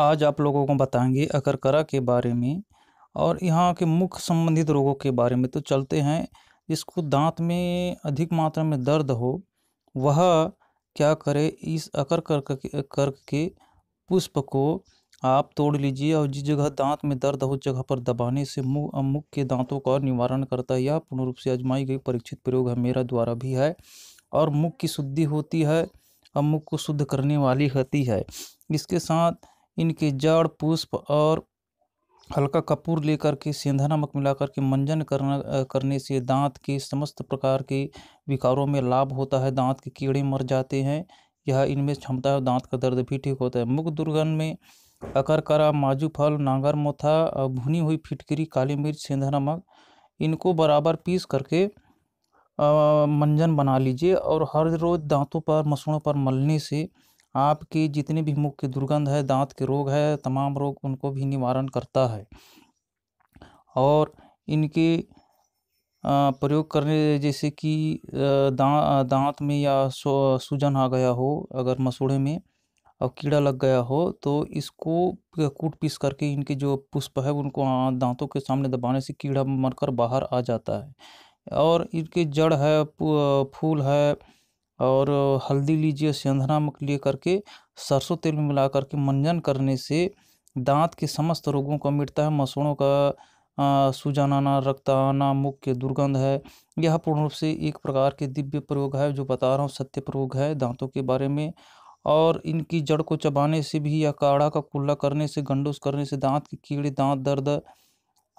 आज आप लोगों को बताएंगे अकरकरा के बारे में और यहाँ के मुख संबंधित रोगों के बारे में तो चलते हैं जिसको दांत में अधिक मात्रा में दर्द हो वह क्या करे इस अकर कर कर के पुष्प को आप तोड़ लीजिए और जिस जगह दांत में दर्द हो उस जगह पर दबाने से मुँह मुख के दांतों का निवारण करता है यह पूर्ण रूप से आजमाई गई परीक्षित प्रयोग है मेरा द्वारा भी है और मुख की शुद्धि होती है और मुख को शुद्ध करने वाली होती है इसके साथ इनके जड़ पुष्प और हल्का कपूर लेकर के सेंधा नमक मिलाकर के मंजन करना करने से दांत के समस्त प्रकार के विकारों में लाभ होता है दांत के कीड़े मर जाते हैं यह इनमें क्षमता है दांत का दर्द भी ठीक होता है मुख दुर्गंध में अकरकरा माजू फल नांगर मोथा भुनी हुई फिटकरी काली मिर्च सेंधा नमक इनको बराबर पीस करके मंजन बना लीजिए और हर रोज़ दांतों पर मसूड़ों पर मलने से आपकी जितनी भी मुख्य दुर्गंध है दांत के रोग है तमाम रोग उनको भी निवारण करता है और इनके प्रयोग करने जैसे कि दा, दांत में या सूजन आ गया हो अगर मसूड़े में और कीड़ा लग गया हो तो इसको कूट पीस करके इनके जो पुष्प है उनको दांतों के सामने दबाने से कीड़ा मरकर बाहर आ जाता है और इनके जड़ है फूल है और हल्दी लीजिए सेंधना नमक लिए करके सरसों तेल में मिला करके मंजन करने से दांत के समस्त रोगों का मिटता है मसूड़ों का सूजन आना रक्त आना मुख्य दुर्गंध है यह पूर्ण रूप से एक प्रकार के दिव्य प्रयोग है जो बता रहा हूँ सत्य प्रयोग है दांतों के बारे में और इनकी जड़ को चबाने से भी या काढ़ा का कुल्ला करने से गंडूस करने से दांत के कीड़े दांत दर्द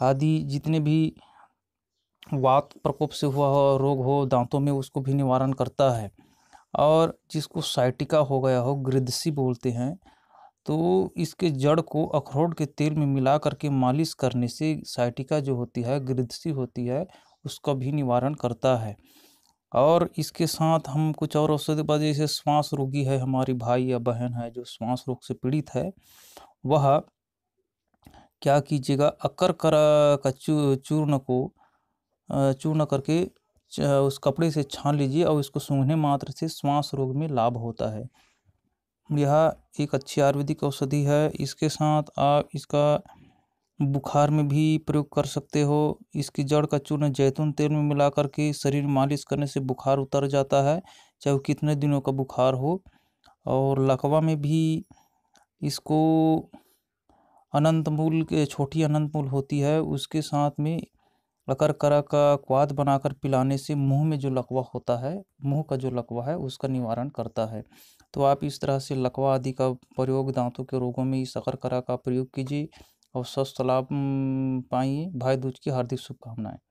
आदि जितने भी वात प्रकोप से हुआ हो रोग हो दांतों में उसको भी निवारण करता है और जिसको साइटिका हो गया हो ग्रिदसी बोलते हैं तो इसके जड़ को अखरोट के तेल में मिला करके मालिश करने से साइटिका जो होती है ग्रिदसी होती है उसका भी निवारण करता है और इसके साथ हम कुछ और औषधि बाद जैसे श्वास रोगी है हमारी भाई या बहन है जो श्वास रोग से पीड़ित है वह क्या कीजिएगा अकर कर का चू चूर्ण को चूर्ण करके उस कपड़े से छान लीजिए और इसको सूंघने मात्र से श्वास रोग में लाभ होता है यह एक अच्छी आयुर्वेदिक औषधि है इसके साथ आप इसका बुखार में भी प्रयोग कर सकते हो इसकी जड़ का चूर्ण जैतून तेल में मिला करके शरीर मालिश करने से बुखार उतर जाता है चाहे कितने दिनों का बुखार हो और लकवा में भी इसको अनंत मूल के छोटी अनंत मूल होती है उसके साथ में लकड़करा का क्वाद बनाकर पिलाने से मुंह में जो लकवा होता है मुंह का जो लकवा है उसका निवारण करता है तो आप इस तरह से लकवा आदि का प्रयोग दांतों के रोगों में इस शकरकरा का प्रयोग कीजिए और स्वस्थ लाभ पाइए भाई दूज की हार्दिक शुभकामनाएं